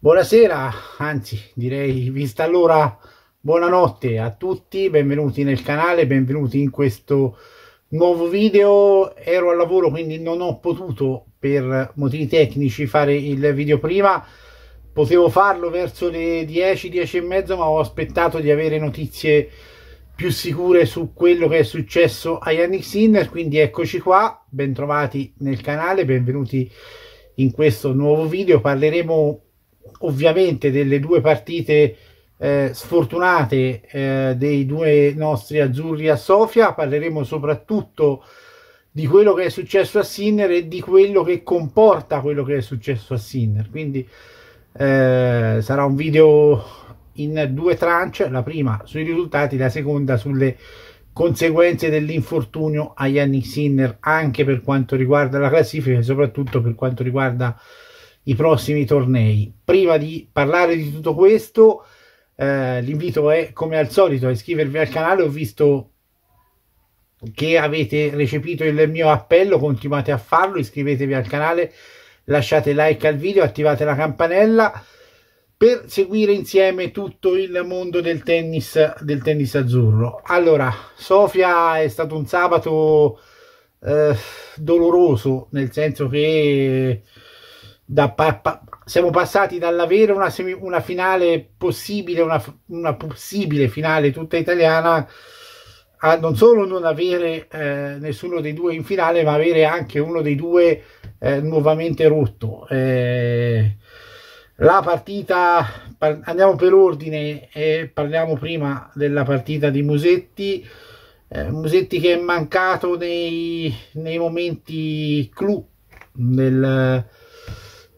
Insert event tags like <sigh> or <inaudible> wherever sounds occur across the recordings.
Buonasera, anzi direi vista l'ora, buonanotte a tutti, benvenuti nel canale, benvenuti in questo nuovo video. Ero al lavoro quindi non ho potuto per motivi tecnici fare il video prima, potevo farlo verso le 10, 10 e mezzo ma ho aspettato di avere notizie più sicure su quello che è successo a Yannick Sinner, quindi eccoci qua, bentrovati nel canale, benvenuti in questo nuovo video, parleremo ovviamente delle due partite eh, sfortunate eh, dei due nostri azzurri a Sofia, parleremo soprattutto di quello che è successo a Sinner e di quello che comporta quello che è successo a Sinner. Quindi eh, sarà un video in due tranche, la prima sui risultati, la seconda sulle conseguenze dell'infortunio a Yannick Sinner anche per quanto riguarda la classifica e soprattutto per quanto riguarda i prossimi tornei. Prima di parlare di tutto questo, eh, l'invito è come al solito a iscrivervi al canale. Ho visto che avete recepito il mio appello, continuate a farlo, iscrivetevi al canale, lasciate like al video, attivate la campanella per seguire insieme tutto il mondo del tennis, del tennis azzurro. Allora, Sofia è stato un sabato eh, doloroso, nel senso che da pa pa siamo passati dall'avere una, una, finale possibile, una, una, possibile finale tutta italiana, a non solo non avere eh, nessuno dei due in finale, ma avere anche uno dei due eh, nuovamente rotto. Eh, la partita, par andiamo per ordine e parliamo prima della partita di Musetti. Eh, Musetti che è mancato nei, nei momenti clou del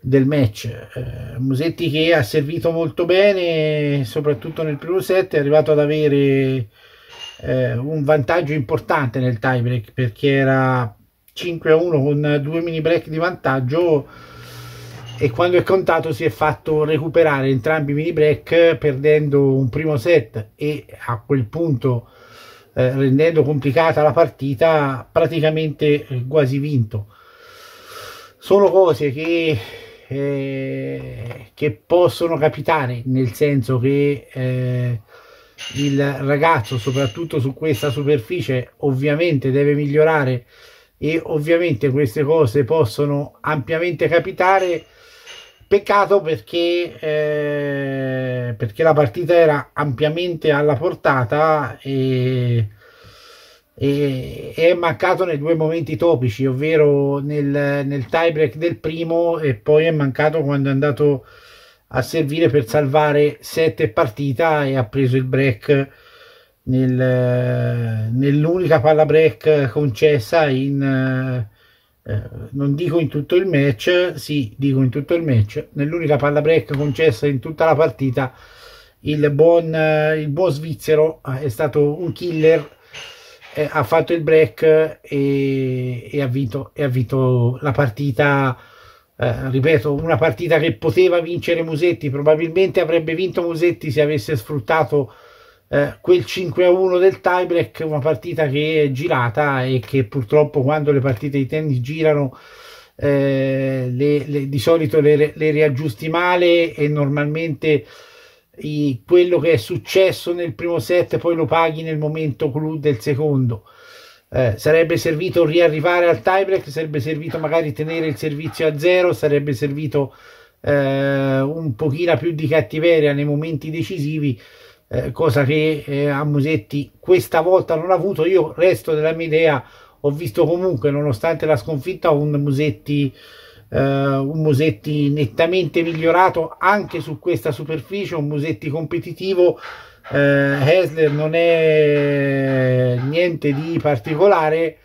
del match. Eh, Musetti che ha servito molto bene, soprattutto nel primo set, è arrivato ad avere eh, un vantaggio importante nel tiebreak perché era 5 a 1 con due mini break di vantaggio e quando è contato si è fatto recuperare entrambi i mini break perdendo un primo set e a quel punto eh, rendendo complicata la partita praticamente eh, quasi vinto sono cose che che possono capitare, nel senso che eh, il ragazzo, soprattutto su questa superficie, ovviamente deve migliorare e ovviamente queste cose possono ampiamente capitare. Peccato perché, eh, perché la partita era ampiamente alla portata e è mancato nei due momenti topici, ovvero nel, nel break del primo e poi è mancato quando è andato a servire per salvare sette partita e ha preso il break nel, nell'unica palla break concessa in eh, non dico in tutto il match, sì, dico in tutto il match, nell'unica palla break concessa in tutta la partita il buon, il buon svizzero eh, è stato un killer eh, ha fatto il break eh, e, e, ha vinto, e, ha, vinto, la partita. Eh, ripeto, una partita che poteva vincere Musetti, probabilmente avrebbe vinto Musetti se avesse sfruttato eh, quel 5 a 1 del tiebreak, una partita che è girata e che purtroppo quando le partite di tennis girano eh, le, le, di solito le, le riaggiusti male e normalmente i, quello che è successo nel primo set poi lo paghi nel momento clou del secondo. Eh, sarebbe servito riarrivare al tiebreak, sarebbe servito magari tenere il servizio a zero, sarebbe servito eh, un pochino più di cattiveria nei momenti decisivi, eh, cosa che eh, a Musetti questa volta non ha avuto. Io resto della mia idea, ho visto comunque, nonostante la sconfitta, un Musetti eh, un Musetti nettamente migliorato anche su questa superficie, un Musetti competitivo. Eh, Hesler non è niente di particolare,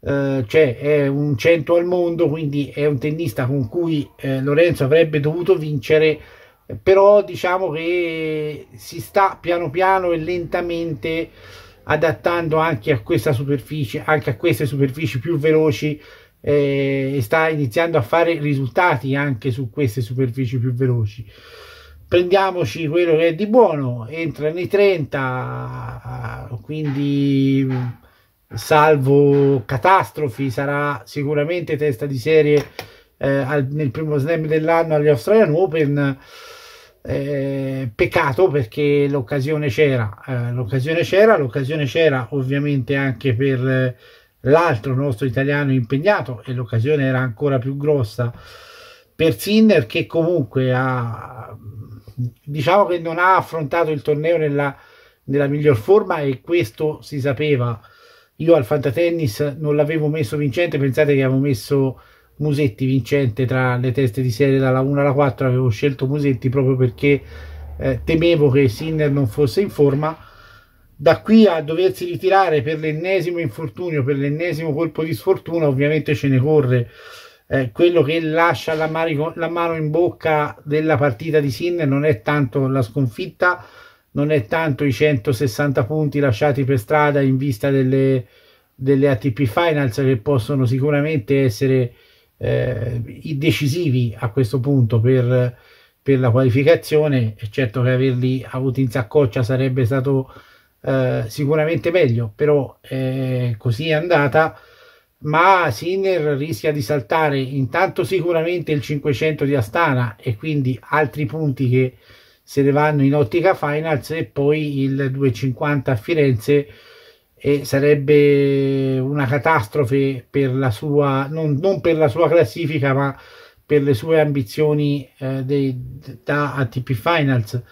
eh, cioè è un 100 al mondo, quindi è un tennista con cui eh, Lorenzo avrebbe dovuto vincere, però diciamo che si sta piano piano e lentamente adattando anche a questa superficie, anche a queste superfici più veloci e sta iniziando a fare risultati anche su queste superfici più veloci. Prendiamoci quello che è di buono, entra nei 30, quindi salvo catastrofi sarà sicuramente testa di serie eh, al, nel primo slam dell'anno agli Australian Open. Eh, peccato perché l'occasione c'era, eh, l'occasione c'era, l'occasione c'era ovviamente anche per l'altro nostro italiano impegnato e l'occasione era ancora più grossa per Sinner che comunque ha diciamo che non ha affrontato il torneo nella, nella miglior forma e questo si sapeva io al Fantatennis non l'avevo messo vincente pensate che avevo messo Musetti vincente tra le teste di serie dalla 1 alla 4 avevo scelto Musetti proprio perché eh, temevo che Sinner non fosse in forma da qui a doversi ritirare per l'ennesimo infortunio, per l'ennesimo colpo di sfortuna, ovviamente ce ne corre. Eh, quello che lascia la, marico, la, mano in bocca della partita di Sinner non è tanto la sconfitta, non è tanto i 160 punti lasciati per strada in vista delle, delle ATP Finals che possono sicuramente essere eh, decisivi a questo punto per, per la qualificazione. È certo che averli avuti in saccoccia sarebbe stato eh, sicuramente meglio, però eh, così è andata, ma Sinner rischia di saltare intanto sicuramente il 500 di Astana e quindi altri punti che se ne vanno in ottica finals e poi il 250 a Firenze e sarebbe una catastrofe per la sua non, non per la sua classifica ma per le sue ambizioni eh, dei, da ATP Finals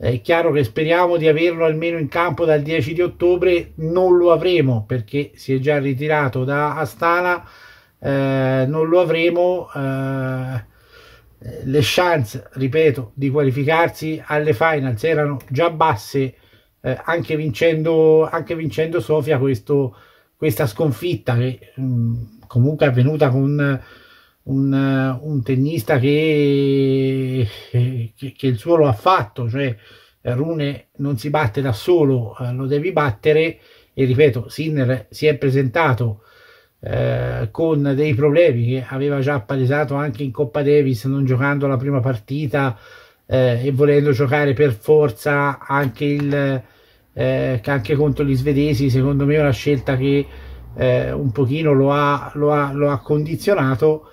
è chiaro che speriamo di averlo almeno in campo dal 10 di ottobre, non lo avremo perché si è già ritirato da Astana, eh, non lo avremo. Eh, le chance, ripeto, di qualificarsi alle finals erano già basse, eh, anche, vincendo, anche vincendo Sofia questo, questa sconfitta che mh, mm, comunque è avvenuta con un, un tennista che, che, che, il suo lo ha fatto, cioè Rune non si batte da solo, eh, lo devi battere e ripeto, Sinner si è presentato eh, con dei problemi che aveva già palesato anche in Coppa Davis non giocando la prima partita eh, e volendo giocare per forza anche, il, eh, anche contro gli svedesi secondo me è una scelta che eh, un pochino lo ha, lo ha, lo ha condizionato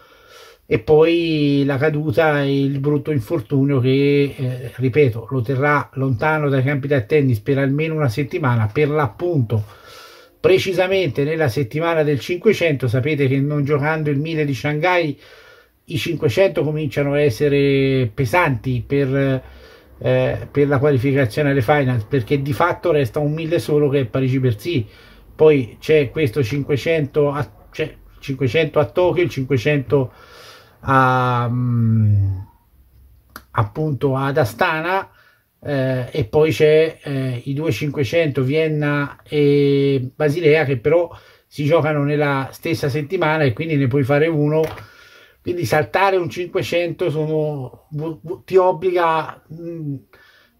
e poi la caduta e il brutto infortunio che, eh, ripeto, lo terrà lontano dai campi da tennis per almeno una settimana, per l'appunto precisamente nella settimana del 500, sapete che non giocando il 1000 di Shanghai i 500 cominciano a essere pesanti per, eh, per la qualificazione alle finals, perché di fatto resta un 1000 solo che è Parigi-Bercy, poi c'è questo 500 a, 500 a Tokyo, il 500 a, mm, appunto ad Astana eh, e poi c'è eh, i 2500 Vienna e Basilea che però si giocano nella stessa settimana e quindi ne puoi fare uno quindi saltare un 500 sono, ti obbliga mh, mm,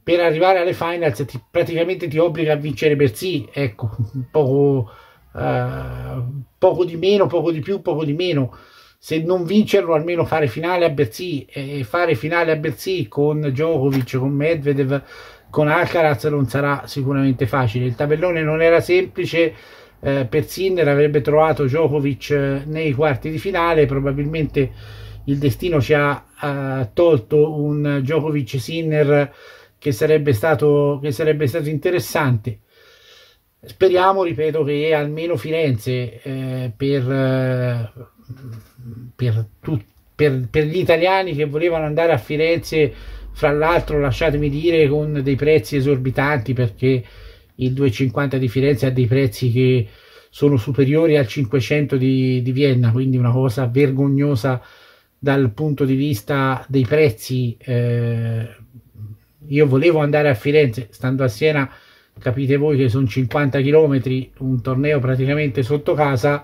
per arrivare alle finals ti, praticamente ti obbliga a vincere per sì ecco <laughs> poco, eh, poco di meno poco di più poco di meno se non vincerlo almeno fare finale a Berzì e fare finale a Berzì con Djokovic, con Medvedev, con Alcaraz non sarà sicuramente facile. Il tabellone non era semplice, eh, per Sinner avrebbe trovato Djokovic eh, nei quarti di finale, probabilmente il destino ci ha eh, tolto un Djokovic Sinner che sarebbe stato, che sarebbe stato interessante Speriamo, ripeto, che almeno Firenze eh, per, eh, per, tu, per, per, gli italiani che volevano andare a Firenze, fra l'altro lasciatemi dire, con dei prezzi esorbitanti perché il 2,50 di Firenze ha dei prezzi che sono superiori al 500 di, di Vienna, quindi una cosa vergognosa dal punto di vista dei prezzi. Eh, io volevo andare a Firenze, stando a Siena capite voi che sono 50 km, un torneo praticamente sotto casa,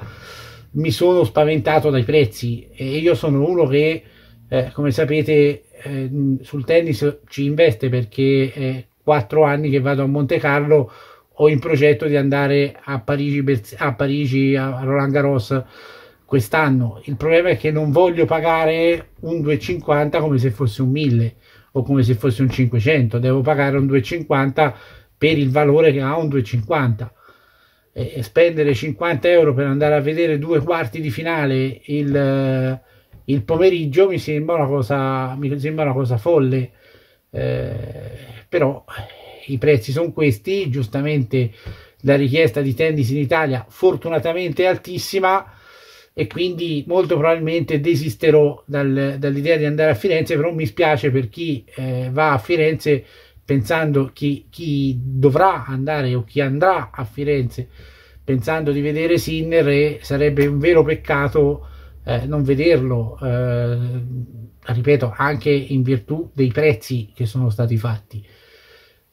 mi sono spaventato dai prezzi e io sono uno che, eh, come sapete, eh, sul tennis ci investe perché è eh, 4 anni che vado a Monte Carlo, ho in progetto di andare a Parigi, a, Parigi, a Roland Garros quest'anno. Il problema è che non voglio pagare un 2,50 come se fosse un 1000 o come se fosse un 500, devo pagare un 2,50 per il valore che ha un 2,50 e spendere 50 euro per andare a vedere due quarti di finale il, il pomeriggio mi sembra una cosa, sembra una cosa folle eh, però eh, i prezzi sono questi giustamente la richiesta di tennis in Italia fortunatamente è altissima e quindi molto probabilmente desisterò dal, dall'idea di andare a Firenze però mi spiace per chi eh, va a Firenze pensando chi, chi dovrà andare o chi andrà a Firenze pensando di vedere Sinner e sarebbe un vero peccato eh, non vederlo, eh, ripeto, anche in virtù dei prezzi che sono stati fatti.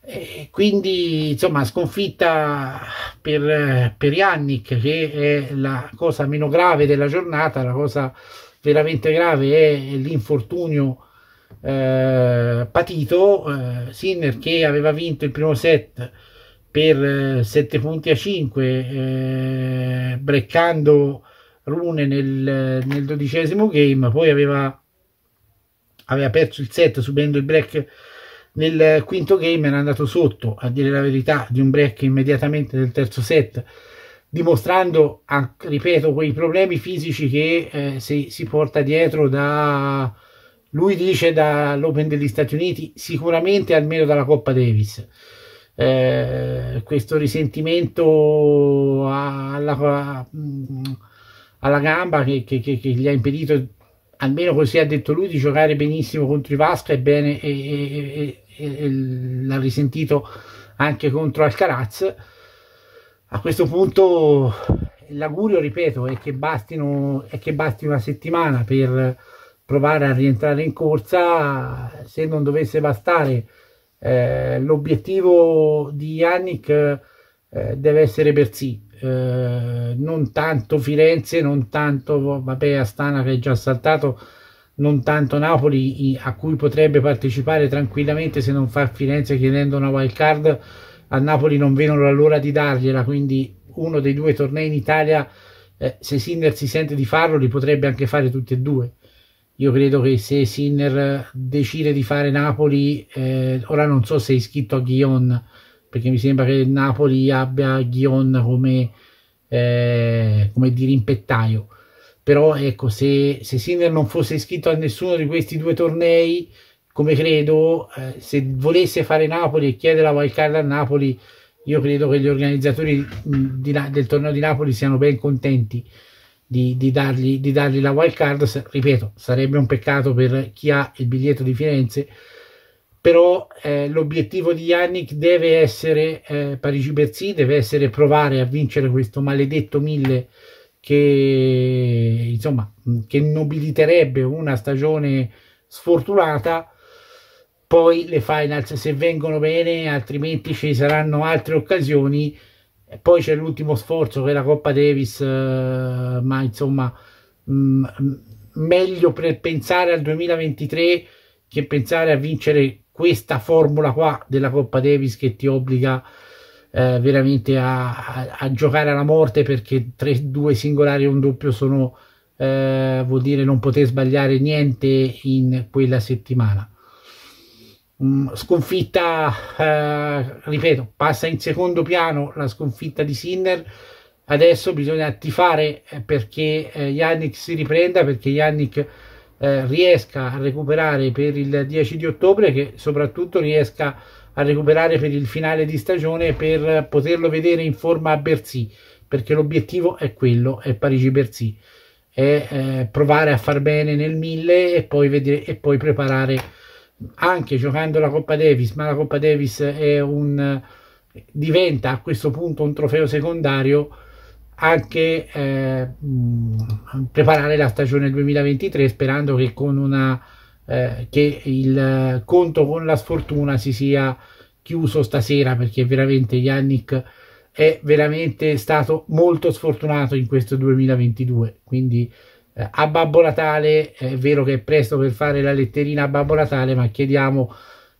E quindi, insomma, sconfitta per, per Yannick, che è la cosa meno grave della giornata, la cosa veramente grave è l'infortunio eh, patito eh, Sinner che aveva vinto il primo set per 7 eh, punti a 5 eh, breccando Rune nel, nel, dodicesimo game poi aveva, aveva perso il set subendo il break nel quinto game era andato sotto a dire la verità di un break immediatamente del terzo set dimostrando ripeto quei problemi fisici che eh, si, si porta dietro da lui dice dall'Open degli Stati Uniti, sicuramente almeno dalla Coppa Davis. Eh, questo risentimento alla, mm, alla gamba che, che, che, gli ha impedito, almeno così ha detto lui, di giocare benissimo contro i Vasca, ebbene e, e, e, l'ha risentito anche contro Alcaraz. A questo punto l'augurio, ripeto, è che, bastino, è che basti una settimana per provare a rientrare in corsa se non dovesse bastare eh, l'obiettivo di Yannick eh, deve essere Bersì eh, non tanto Firenze non tanto vabbè, Astana che è già saltato non tanto Napoli a cui potrebbe partecipare tranquillamente se non fa Firenze chiedendo una wild card a Napoli non vedono l'ora di dargliela quindi uno dei due tornei in Italia eh, se Sinner si sente di farlo li potrebbe anche fare tutti e due io credo che se Sinner decide di fare Napoli, eh, ora non so se è iscritto a Ghion, perché mi sembra che Napoli abbia Ghion come, eh, come dirimpettaio. Però ecco, se, se Sinner non fosse iscritto a nessuno di questi due tornei, come credo, eh, se volesse fare Napoli e chiedere la wildcard a Napoli, io credo che gli organizzatori mh, mm, di, del torneo di Napoli siano ben contenti di, di, dargli, di dargli la wild card, ripeto, sarebbe un peccato per chi ha il biglietto di Firenze, però eh, l'obiettivo di Yannick deve essere eh, Parigi-Bercy, deve essere provare a vincere questo maledetto mille che insomma che nobiliterebbe una stagione sfortunata poi le finals se vengono bene altrimenti ci saranno altre occasioni e poi c'è l'ultimo sforzo che è la Coppa Davis, eh, ma insomma, mh, mm, mm, meglio per pensare al 2023 che pensare a vincere questa formula qua della Coppa Davis che ti obbliga eh, veramente a, a, a, giocare alla morte perché 3, 2 singolari e un doppio sono eh, vuol dire non poter sbagliare niente in quella settimana. Mm, sconfitta, eh, ripeto, passa in secondo piano la sconfitta di Sinner. Adesso bisogna tifare eh, perché eh, Yannick si riprenda, perché Yannick eh, riesca a recuperare per il 10 di ottobre, che soprattutto riesca a recuperare per il finale di stagione per poterlo vedere in forma a Bercy perché l'obiettivo è quello, è parigi Bercy è eh, provare a far bene nel 1000 e poi, vedere, e poi preparare anche giocando la Coppa Davis, ma la Coppa Davis un, diventa a questo punto un trofeo secondario, anche eh, preparare la stagione 2023 sperando che, con una, eh, che il conto con la sfortuna si sia chiuso stasera perché veramente Yannick è veramente stato molto sfortunato in questo 2022 quindi eh, a Babbo Natale, eh, è vero che è presto per fare la letterina a Babbo Natale, ma chiediamo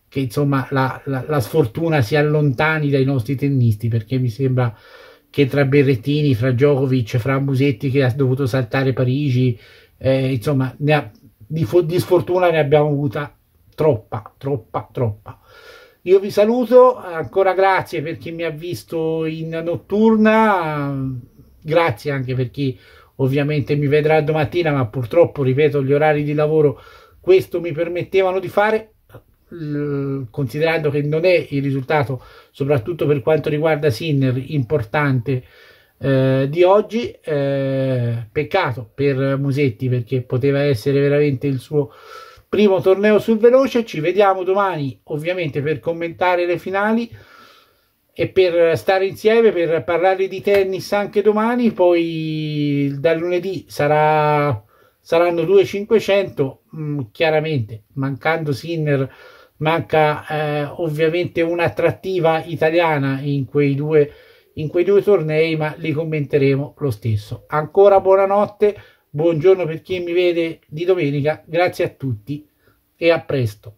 che insomma la, la, la sfortuna si allontani dai nostri tennisti, perché mi sembra che tra Berrettini, fra Djokovic, fra Musetti che ha dovuto saltare Parigi, eh, insomma, ha, di, di, sfortuna ne abbiamo avuta troppa, troppa, troppa. Io vi saluto, ancora grazie per chi mi ha visto in notturna, grazie anche per chi ovviamente mi vedrà domattina, ma purtroppo, ripeto, gli orari di lavoro questo mi permettevano di fare, considerando che non è il risultato, soprattutto per quanto riguarda Sinner, importante eh, di oggi. Eh, peccato per Musetti perché poteva essere veramente il suo primo torneo sul veloce. Ci vediamo domani, ovviamente, per commentare le finali e per stare insieme, per parlare di tennis anche domani, poi da lunedì sarà, saranno 2500, mm, chiaramente mancando Sinner manca eh, ovviamente un'attrattiva italiana in quei, due, in quei due tornei, ma li commenteremo lo stesso. Ancora buonanotte, buongiorno per chi mi vede di domenica, grazie a tutti e a presto.